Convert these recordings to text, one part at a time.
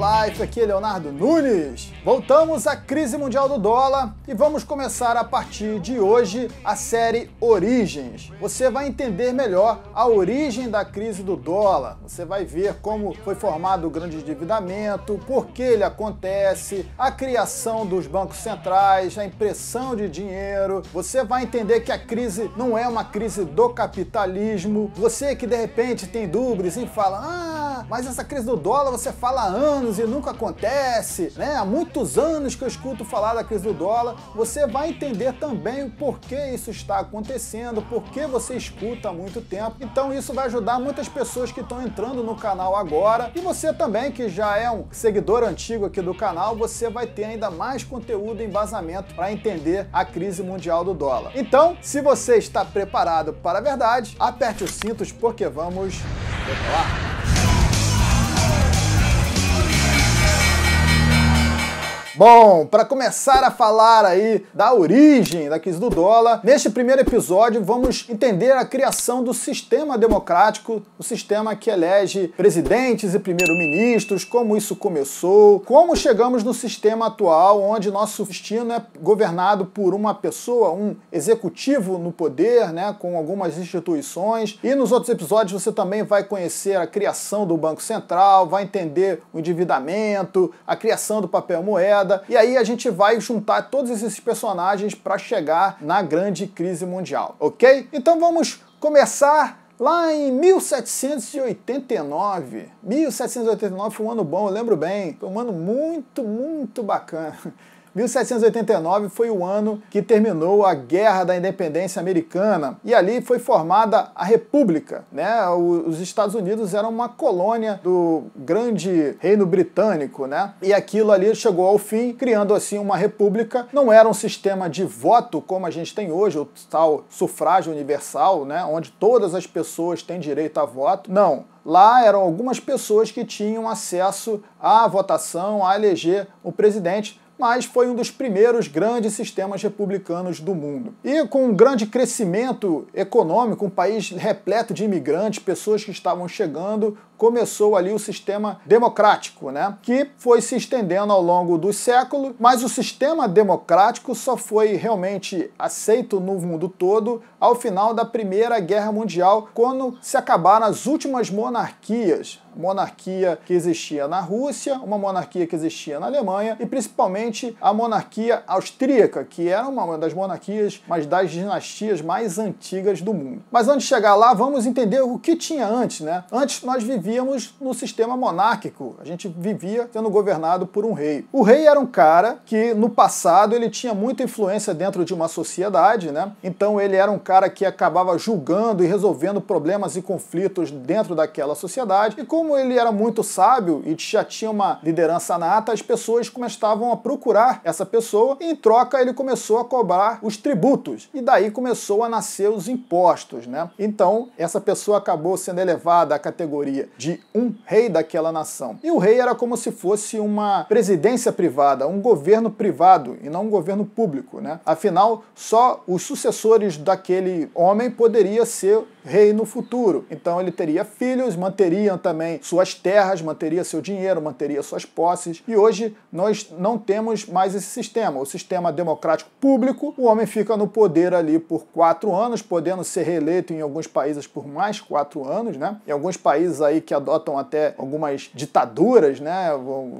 Life, aqui é Leonardo Nunes. Voltamos à crise mundial do dólar e vamos começar a partir de hoje a série Origens. Você vai entender melhor a origem da crise do dólar. Você vai ver como foi formado o grande endividamento, por que ele acontece, a criação dos bancos centrais, a impressão de dinheiro. Você vai entender que a crise não é uma crise do capitalismo. Você que de repente tem dúvidas e fala: "Ah, mas essa crise do dólar você fala há anos anos e nunca acontece, né? Há muitos anos que eu escuto falar da crise do dólar. Você vai entender também o porquê isso está acontecendo, por que você escuta há muito tempo. Então isso vai ajudar muitas pessoas que estão entrando no canal agora e você também que já é um seguidor antigo aqui do canal, você vai ter ainda mais conteúdo e embasamento para entender a crise mundial do dólar. Então, se você está preparado para a verdade, aperte os cintos porque vamos decolar. Bom, para começar a falar aí da origem da crise do dólar, neste primeiro episódio vamos entender a criação do sistema democrático, o sistema que elege presidentes e primeiros ministros como isso começou, como chegamos no sistema atual, onde nosso destino é governado por uma pessoa, um executivo no poder, né, com algumas instituições. E nos outros episódios você também vai conhecer a criação do Banco Central, vai entender o endividamento, a criação do papel moeda e aí a gente vai juntar todos esses personagens para chegar na grande crise mundial, ok? Então vamos começar lá em 1789. 1789 foi um ano bom, eu lembro bem. Foi um ano muito, muito bacana. 1789 foi o ano que terminou a Guerra da Independência Americana e ali foi formada a República. Né? Os Estados Unidos eram uma colônia do grande Reino Britânico né? e aquilo ali chegou ao fim, criando assim uma república. Não era um sistema de voto como a gente tem hoje, o tal sufrágio universal, né? onde todas as pessoas têm direito a voto. Não. Lá eram algumas pessoas que tinham acesso à votação, a eleger o presidente, mas foi um dos primeiros grandes sistemas republicanos do mundo. E com um grande crescimento econômico, um país repleto de imigrantes, pessoas que estavam chegando, começou ali o sistema democrático, né? Que foi se estendendo ao longo dos séculos, mas o sistema democrático só foi realmente aceito no mundo todo ao final da Primeira Guerra Mundial, quando se acabaram as últimas monarquias, monarquia que existia na Rússia, uma monarquia que existia na Alemanha e principalmente a monarquia austríaca, que era uma das monarquias, mas das dinastias mais antigas do mundo. Mas antes de chegar lá, vamos entender o que tinha antes, né? Antes nós vivíamos vivíamos no sistema monárquico. A gente vivia sendo governado por um rei. O rei era um cara que no passado ele tinha muita influência dentro de uma sociedade, né? Então ele era um cara que acabava julgando e resolvendo problemas e conflitos dentro daquela sociedade. E como ele era muito sábio e já tinha uma liderança nata, as pessoas começavam a procurar essa pessoa e em troca ele começou a cobrar os tributos. E daí começou a nascer os impostos, né? Então essa pessoa acabou sendo elevada à categoria de um rei daquela nação. E o rei era como se fosse uma presidência privada, um governo privado e não um governo público, né? Afinal, só os sucessores daquele homem poderia ser rei no futuro. Então ele teria filhos, manteriam também suas terras, manteria seu dinheiro, manteria suas posses. E hoje nós não temos mais esse sistema, o sistema democrático público. O homem fica no poder ali por quatro anos, podendo ser reeleito em alguns países por mais quatro anos, né? Em alguns países aí que adotam até algumas ditaduras, né?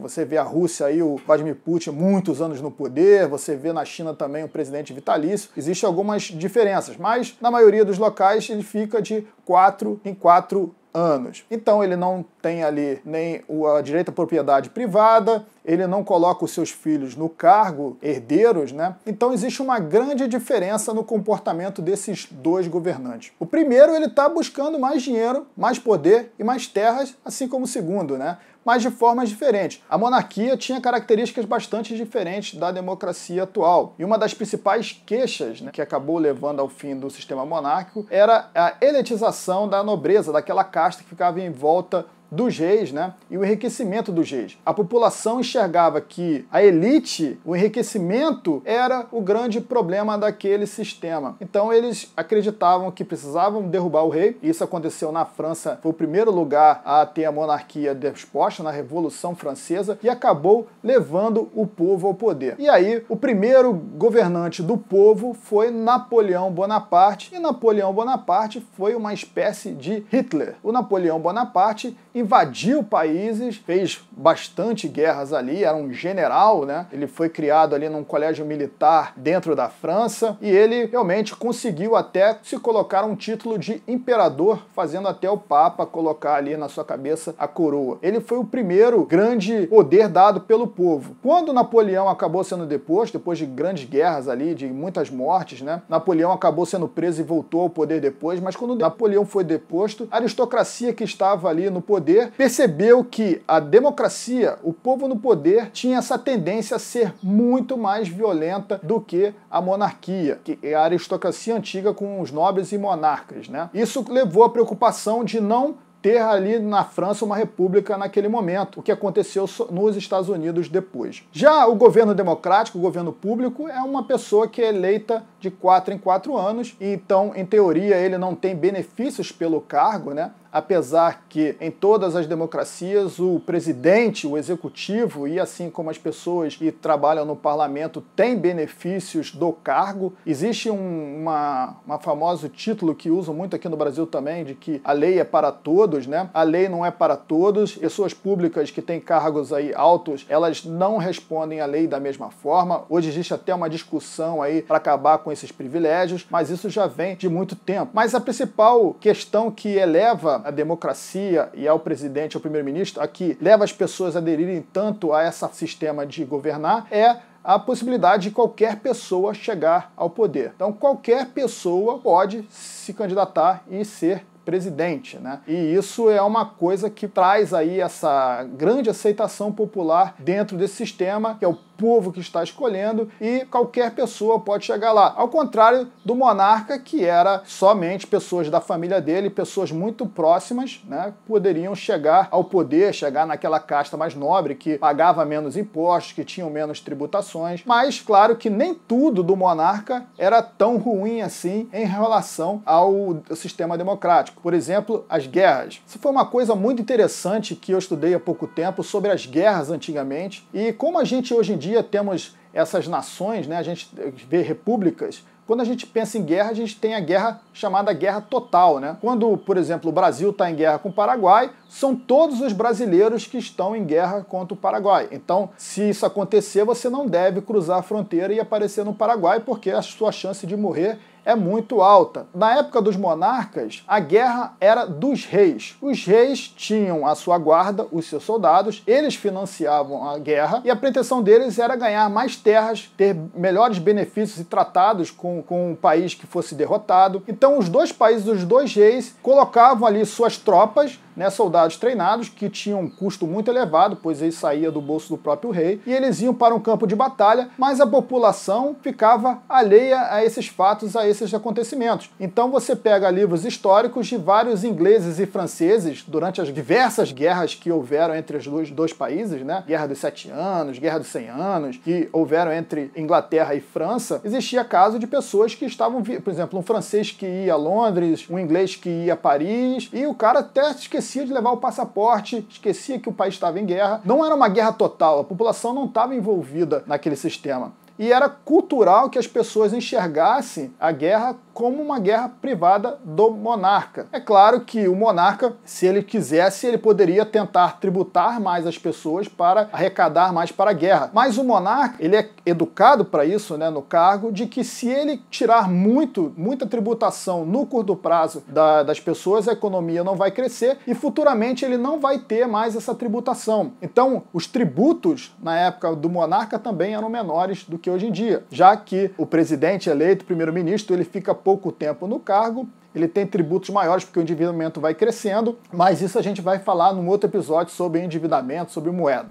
Você vê a Rússia aí, o Vladimir Putin, muitos anos no poder, você vê na China também o presidente vitalício. Existem algumas diferenças, mas na maioria dos locais ele fica de 4 em 4 anos. Então ele não tem ali nem a direita propriedade privada, ele não coloca os seus filhos no cargo, herdeiros, né? Então existe uma grande diferença no comportamento desses dois governantes. O primeiro ele está buscando mais dinheiro, mais poder e mais terras, assim como o segundo, né? mas de formas diferentes. A monarquia tinha características bastante diferentes da democracia atual. E uma das principais queixas né, que acabou levando ao fim do sistema monárquico era a elitização da nobreza, daquela casta que ficava em volta dos reis né, e o enriquecimento dos reis. A população enxergava que a elite, o enriquecimento, era o grande problema daquele sistema. Então eles acreditavam que precisavam derrubar o rei. Isso aconteceu na França, foi o primeiro lugar a ter a monarquia desposta na Revolução Francesa e acabou levando o povo ao poder. E aí, o primeiro governante do povo foi Napoleão Bonaparte, e Napoleão Bonaparte foi uma espécie de Hitler. O Napoleão Bonaparte invadiu países, fez bastante guerras ali, era um general, né? Ele foi criado ali num colégio militar dentro da França e ele realmente conseguiu até se colocar um título de imperador, fazendo até o Papa colocar ali na sua cabeça a coroa. Ele foi o primeiro grande poder dado pelo povo. Quando Napoleão acabou sendo deposto, depois de grandes guerras ali, de muitas mortes, né? Napoleão acabou sendo preso e voltou ao poder depois, mas quando Napoleão foi deposto, a aristocracia que estava ali no poder poder, percebeu que a democracia, o povo no poder, tinha essa tendência a ser muito mais violenta do que a monarquia, que é a aristocracia antiga com os nobres e monarcas. Né? Isso levou à preocupação de não ter ali na França uma república naquele momento, o que aconteceu nos Estados Unidos depois. Já o governo democrático, o governo público, é uma pessoa que é eleita de quatro em quatro anos, e então, em teoria, ele não tem benefícios pelo cargo, né? apesar que em todas as democracias o presidente, o executivo e assim como as pessoas que trabalham no parlamento têm benefícios do cargo. Existe um uma, uma famoso título que uso muito aqui no Brasil também de que a lei é para todos, né? A lei não é para todos. Pessoas públicas que têm cargos aí altos, elas não respondem à lei da mesma forma. Hoje existe até uma discussão aí para acabar com com esses privilégios, mas isso já vem de muito tempo. Mas a principal questão que eleva a democracia e ao presidente, ao primeiro-ministro, a que leva as pessoas a aderirem tanto a esse sistema de governar é a possibilidade de qualquer pessoa chegar ao poder. Então, qualquer pessoa pode se candidatar e ser presidente, né? E isso é uma coisa que traz aí essa grande aceitação popular dentro desse sistema, que é o povo que está escolhendo e qualquer pessoa pode chegar lá. Ao contrário do monarca, que era somente pessoas da família dele, pessoas muito próximas, né, poderiam chegar ao poder, chegar naquela casta mais nobre que pagava menos impostos, que tinham menos tributações. Mas claro que nem tudo do monarca era tão ruim assim em relação ao sistema democrático. Por exemplo, as guerras. Isso foi uma coisa muito interessante que eu estudei há pouco tempo sobre as guerras antigamente e como a gente hoje em dia dia temos essas nações, né? a gente vê repúblicas. Quando a gente pensa em guerra, a gente tem a guerra chamada guerra total. Né? Quando, por exemplo, o Brasil está em guerra com o Paraguai, são todos os brasileiros que estão em guerra contra o Paraguai. Então, se isso acontecer, você não deve cruzar a fronteira e aparecer no Paraguai, porque a sua chance de morrer é muito alta. Na época dos monarcas, a guerra era dos reis. Os reis tinham a sua guarda, os seus soldados, eles financiavam a guerra e a pretensão deles era ganhar mais terras, ter melhores benefícios e tratados com, com o país que fosse derrotado. Então, os dois países, os dois reis, colocavam ali suas tropas né, soldados treinados que tinham um custo muito elevado, pois ele saía do bolso do próprio rei, e eles iam para um campo de batalha, mas a população ficava alheia a esses fatos, a esses acontecimentos. Então você pega livros históricos de vários ingleses e franceses durante as diversas guerras que houveram entre os dois, dois países, né? Guerra dos Sete Anos, Guerra dos Cem Anos, que houveram entre Inglaterra e França, existia caso de pessoas que estavam, por exemplo, um francês que ia a Londres, um inglês que ia a Paris, e o cara até esqueceu esquecia de levar o passaporte, esquecia que o país estava em guerra. Não era uma guerra total, a população não estava envolvida naquele sistema. E era cultural que as pessoas enxergassem a guerra como uma guerra privada do monarca. É claro que o monarca, se ele quisesse, ele poderia tentar tributar mais as pessoas para arrecadar mais para a guerra. Mas o monarca, ele é educado para isso, né, no cargo, de que se ele tirar muito, muita tributação no curto prazo da, das pessoas, a economia não vai crescer e futuramente ele não vai ter mais essa tributação. Então, os tributos na época do monarca também eram menores do que hoje em dia, já que o presidente eleito, primeiro-ministro, ele fica pouco tempo no cargo, ele tem tributos maiores porque o endividamento vai crescendo, mas isso a gente vai falar num outro episódio sobre endividamento, sobre moeda.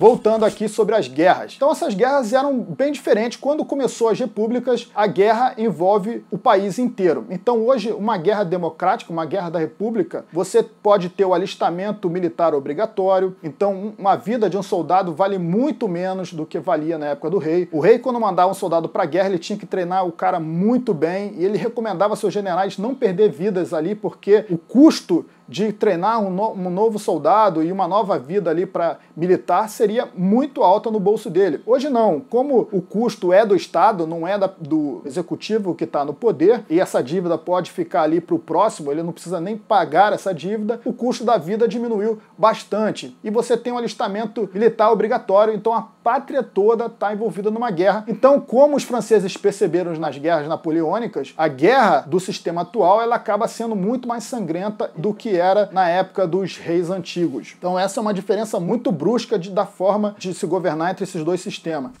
Voltando aqui sobre as guerras. Então essas guerras eram bem diferentes. Quando começou as repúblicas, a guerra envolve o país inteiro. Então hoje, uma guerra democrática, uma guerra da república, você pode ter o alistamento militar obrigatório. Então uma vida de um soldado vale muito menos do que valia na época do rei. O rei, quando mandava um soldado para a guerra, ele tinha que treinar o cara muito bem e ele recomendava seus generais não perder vidas ali porque o custo de treinar um, no, um, novo soldado e uma nova vida ali para militar seria muito alta no bolso dele. Hoje não, como o custo é do Estado, não é da, do executivo que está no poder, e essa dívida pode ficar ali para o próximo, ele não precisa nem pagar essa dívida, o custo da vida diminuiu bastante. E você tem um alistamento militar obrigatório, então a pátria toda está envolvida numa guerra. Então, como os franceses perceberam nas guerras napoleônicas, a guerra do sistema atual ela acaba sendo muito mais sangrenta do que é era na época dos reis antigos. Então essa é uma diferença muito brusca de, da forma de se governar entre esses dois sistemas.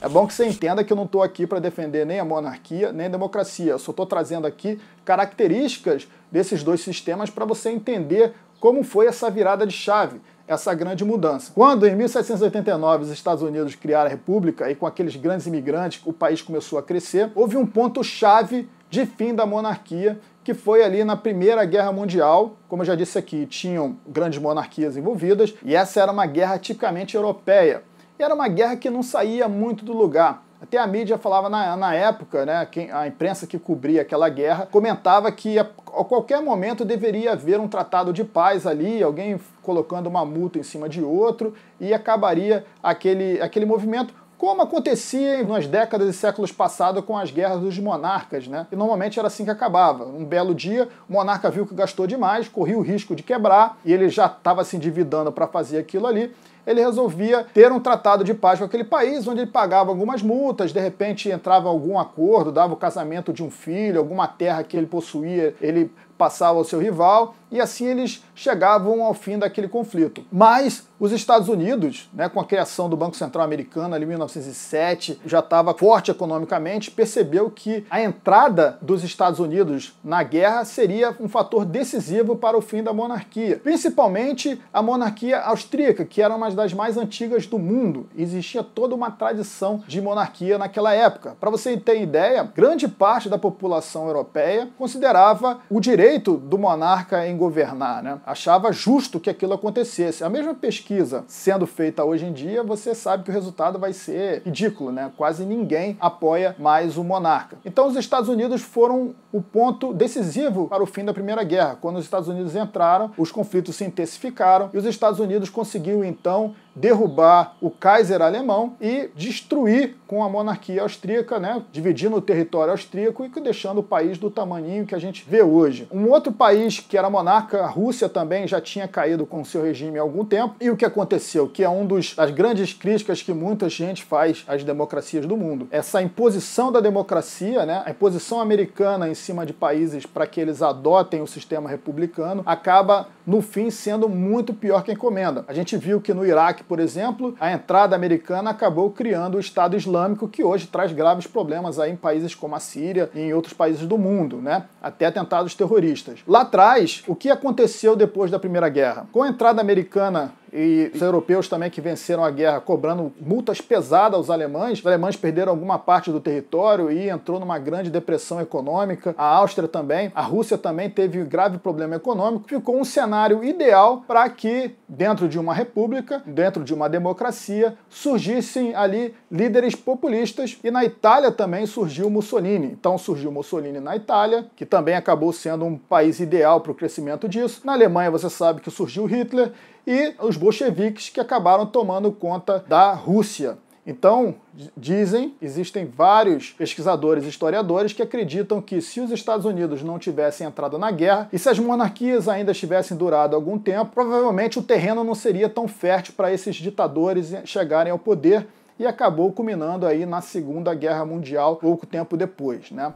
É bom que você entenda que eu não estou aqui para defender nem a monarquia nem a democracia. Eu só estou trazendo aqui características desses dois sistemas para você entender como foi essa virada de chave, essa grande mudança. Quando, em 1789, os Estados Unidos criaram a República e com aqueles grandes imigrantes o país começou a crescer, houve um ponto-chave de fim da monarquia que foi ali na Primeira Guerra Mundial. Como eu já disse aqui, tinham grandes monarquias envolvidas, e essa era uma guerra tipicamente europeia. E era uma guerra que não saía muito do lugar. Até a mídia falava na, na época, né, quem, a imprensa que cobria aquela guerra comentava que a, a qualquer momento deveria haver um tratado de paz ali, alguém colocando uma multa em cima de outro, e acabaria aquele, aquele movimento como acontecia nas décadas e séculos passados com as guerras dos monarcas, né? E normalmente era assim que acabava. Um belo dia, o monarca viu que gastou demais, corria o risco de quebrar, e ele já estava se endividando para fazer aquilo ali. Ele resolvia ter um tratado de paz com aquele país, onde ele pagava algumas multas, de repente entrava algum acordo, dava o casamento de um filho, alguma terra que ele possuía, ele passava ao seu rival e assim eles chegavam ao fim daquele conflito. Mas os Estados Unidos, né, com a criação do Banco Central Americano ali em 1907, já estava forte economicamente, percebeu que a entrada dos Estados Unidos na guerra seria um fator decisivo para o fim da monarquia, principalmente a monarquia austríaca, que era uma das mais antigas do mundo. Existia toda uma tradição de monarquia naquela época. Para você ter ideia, grande parte da população europeia considerava o direito direito do monarca em governar, né? Achava justo que aquilo acontecesse. A mesma pesquisa sendo feita hoje em dia, você sabe que o resultado vai ser ridículo, né? Quase ninguém apoia mais o monarca. Então os Estados Unidos foram o ponto decisivo para o fim da Primeira Guerra. Quando os Estados Unidos entraram, os conflitos se intensificaram e os Estados Unidos conseguiram então derrubar o Kaiser alemão e destruir com a monarquia austríaca, né, dividindo o território austríaco e deixando o país do tamanho que a gente vê hoje. Um outro país que era monarca, a Rússia também já tinha caído com seu regime há algum tempo. E o que aconteceu? Que é um dos as grandes críticas que muita gente faz às democracias do mundo. Essa imposição da democracia, né, a imposição americana em cima de países para que eles adotem o sistema republicano, acaba no fim sendo muito pior que encomenda. A gente viu que no Iraque, por exemplo, a entrada americana acabou criando o Estado Islâmico que hoje traz graves problemas aí em países como a Síria e em outros países do mundo, né? Até atentados terroristas terroristas. Lá atrás, o que aconteceu depois da Primeira Guerra? Com a entrada americana e os europeus também que venceram a guerra cobrando multas pesadas aos alemães. Os alemães perderam alguma parte do território e entrou numa grande depressão econômica. A Áustria também, a Rússia também teve um grave problema econômico. Ficou um cenário ideal para que, dentro de uma república, dentro de uma democracia, surgissem ali líderes populistas. E na Itália também surgiu Mussolini. Então surgiu Mussolini na Itália, que também acabou sendo um país ideal para o crescimento disso. Na Alemanha, você sabe que surgiu Hitler e os bolcheviques que acabaram tomando conta da Rússia. Então, dizem, existem vários pesquisadores e historiadores que acreditam que se os Estados Unidos não tivessem entrado na guerra e se as monarquias ainda tivessem durado algum tempo, provavelmente o terreno não seria tão fértil para esses ditadores chegarem ao poder e acabou culminando aí na Segunda Guerra Mundial pouco tempo depois, né?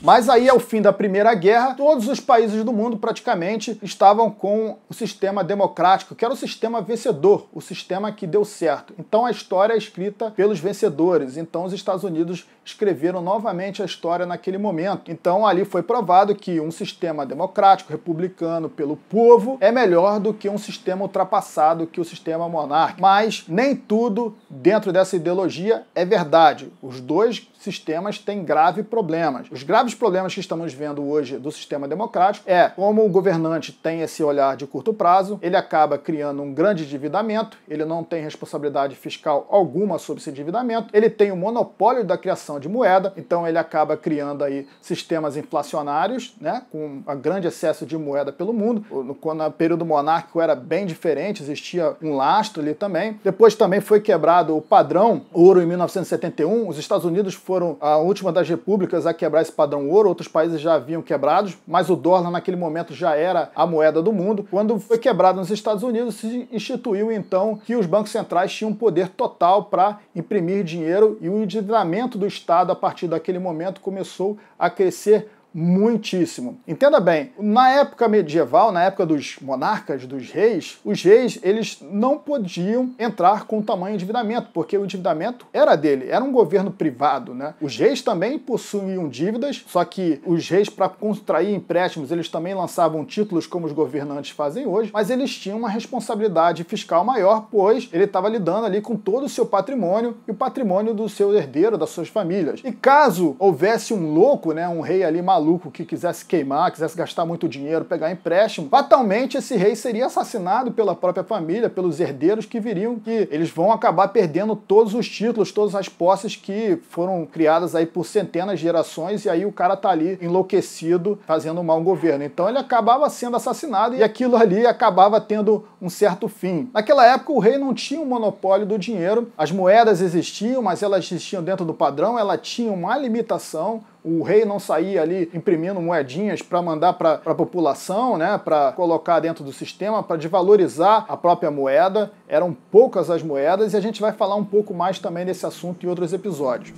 Mas aí, ao fim da Primeira Guerra, todos os países do mundo praticamente estavam com o sistema democrático, que era o sistema vencedor, o sistema que deu certo. Então a história é escrita pelos vencedores. Então os Estados Unidos escreveram novamente a história naquele momento. Então ali foi provado que um sistema democrático, republicano, pelo povo, é melhor do que um sistema ultrapassado que o sistema monárquico. Mas nem tudo dentro dessa ideologia é verdade. Os dois sistemas têm graves problemas. Os graves dos problemas que estamos vendo hoje do sistema democrático é como o governante tem esse olhar de curto prazo, ele acaba criando um grande endividamento, ele não tem responsabilidade fiscal alguma sobre esse endividamento, ele tem o um monopólio da criação de moeda, então ele acaba criando aí sistemas inflacionários, né, com um grande excesso de moeda pelo mundo. Quando o período monárquico era bem diferente, existia um lastro ali também. Depois também foi quebrado o padrão ouro em 1971. Os Estados Unidos foram a última das repúblicas a quebrar esse padrão quebraram ouro, outros países já haviam quebrado, mas o dólar naquele momento já era a moeda do mundo. Quando foi quebrado nos Estados Unidos, se instituiu então que os bancos centrais tinham poder total para imprimir dinheiro e o endividamento do Estado a partir daquele momento começou a crescer muitíssimo. Entenda bem, na época medieval, na época dos monarcas, dos reis, os reis eles não podiam entrar com tamanho endividamento, porque o endividamento era dele, era um governo privado, né? Os reis também possuíam dívidas, só que os reis para contrair empréstimos, eles também lançavam títulos como os governantes fazem hoje, mas eles tinham uma responsabilidade fiscal maior, pois ele estava lidando ali com todo o seu patrimônio e o patrimônio do seu herdeiro, das suas famílias. E caso houvesse um louco, né, um rei ali maluco maluco que quisesse queimar, quisesse gastar muito dinheiro, pegar empréstimo, fatalmente esse rei seria assassinado pela própria família, pelos herdeiros que viriam, que eles vão acabar perdendo todos os títulos, todas as posses que foram criadas aí por centenas de gerações, e aí o cara tá ali enlouquecido, fazendo mal ao governo. Então ele acabava sendo assassinado e aquilo ali acabava tendo um certo fim. Naquela época o rei não tinha um monopólio do dinheiro, as moedas existiam, mas elas existiam dentro do padrão, ela tinha uma limitação, o rei não saía ali imprimindo moedinhas para mandar para a população, né, para colocar dentro do sistema, para desvalorizar a própria moeda. Eram poucas as moedas e a gente vai falar um pouco mais também desse assunto em outros episódios.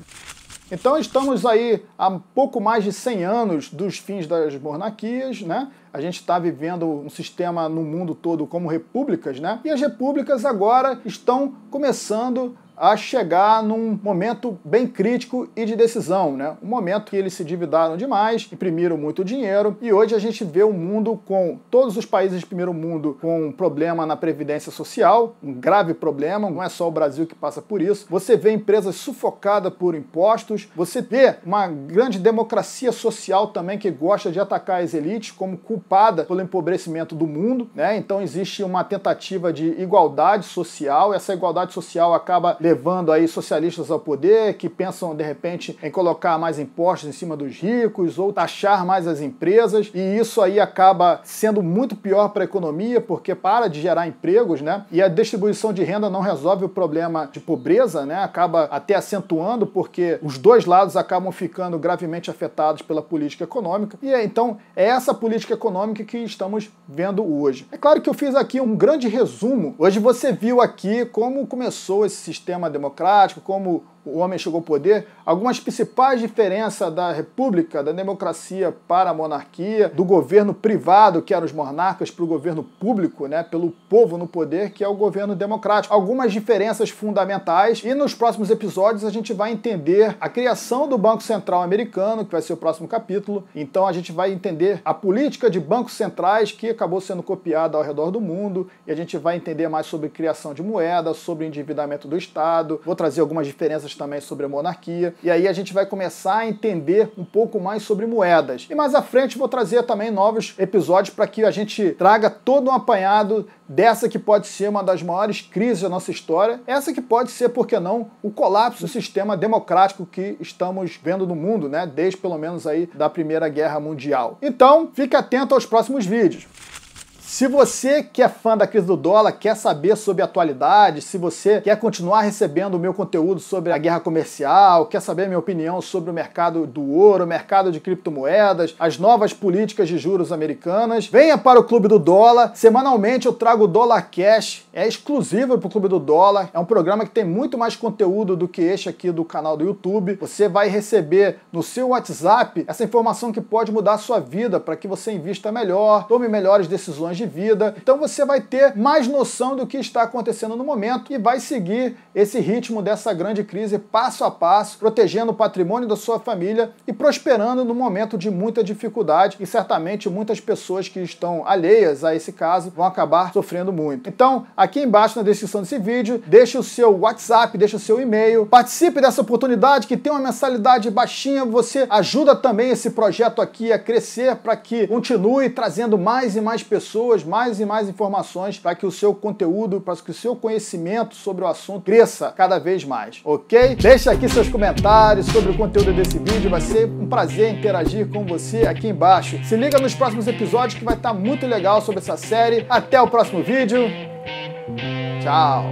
Então estamos aí há pouco mais de 100 anos dos fins das monarquias, né? A gente está vivendo um sistema no mundo todo como repúblicas, né? E as repúblicas agora estão começando a chegar num momento bem crítico e de decisão, né? Um momento que eles se endividaram demais, imprimiram muito dinheiro e hoje a gente vê o mundo com todos os países de primeiro mundo com um problema na previdência social, um grave problema, não é só o Brasil que passa por isso. Você vê empresas sufocadas por impostos, você vê uma grande democracia social também que gosta de atacar as elites como culpada pelo empobrecimento do mundo, né? Então existe uma tentativa de igualdade social, essa igualdade social acaba levando levando aí socialistas ao poder, que pensam de repente em colocar mais impostos em cima dos ricos ou taxar mais as empresas, e isso aí acaba sendo muito pior para a economia, porque para de gerar empregos, né? E a distribuição de renda não resolve o problema de pobreza, né? Acaba até acentuando, porque os dois lados acabam ficando gravemente afetados pela política econômica. E é, então é essa política econômica que estamos vendo hoje. É claro que eu fiz aqui um grande resumo. Hoje você viu aqui como começou esse sistema sistema democrático, como o homem chegou ao poder, algumas principais diferenças da república, da democracia para a monarquia, do governo privado, que eram os monarcas, para o governo público, né, pelo povo no poder, que é o governo democrático. Algumas diferenças fundamentais e nos próximos episódios a gente vai entender a criação do Banco Central americano, que vai ser o próximo capítulo. Então a gente vai entender a política de bancos centrais que acabou sendo copiada ao redor do mundo e a gente vai entender mais sobre criação de moeda, sobre endividamento do Estado. Vou trazer algumas diferenças também sobre a monarquia. E aí a gente vai começar a entender um pouco mais sobre moedas. E mais à frente vou trazer também novos episódios para que a gente traga todo um apanhado dessa que pode ser uma das maiores crises da nossa história, essa que pode ser, por que não, o colapso do sistema democrático que estamos vendo no mundo, né, desde pelo menos aí da Primeira Guerra Mundial. Então, fique atento aos próximos vídeos. Se você que é fã da crise do dólar, quer saber sobre atualidades, se você quer continuar recebendo o meu conteúdo sobre a guerra comercial, quer saber minha opinião sobre o mercado do ouro, o mercado de criptomoedas, as novas políticas de juros americanas, venha para o Clube do Dólar. Semanalmente eu trago o Dólar Cash, é exclusivo para o Clube do Dólar. É um programa que tem muito mais conteúdo do que este aqui do canal do YouTube. Você vai receber no seu WhatsApp essa informação que pode mudar a sua vida para que você invista melhor, tome melhores decisões de vida. Então você vai ter mais noção do que está acontecendo no momento e vai seguir esse ritmo dessa grande crise passo a passo, protegendo o patrimônio da sua família e prosperando no momento de muita dificuldade. E certamente muitas pessoas que estão alheias a esse caso vão acabar sofrendo muito. Então, aqui embaixo na descrição desse vídeo, deixe o seu WhatsApp, deixe o seu e-mail, participe dessa oportunidade que tem uma mensalidade baixinha. Você ajuda também esse projeto aqui a crescer para que continue trazendo mais e mais pessoas pessoas, mais e mais informações para que o seu conteúdo, para que o seu conhecimento sobre o assunto cresça cada vez mais, ok? Deixe aqui seus comentários sobre o conteúdo desse vídeo, vai ser um prazer interagir com você aqui embaixo. Se liga nos próximos episódios que vai estar muito legal sobre essa série. Até o próximo vídeo. Tchau.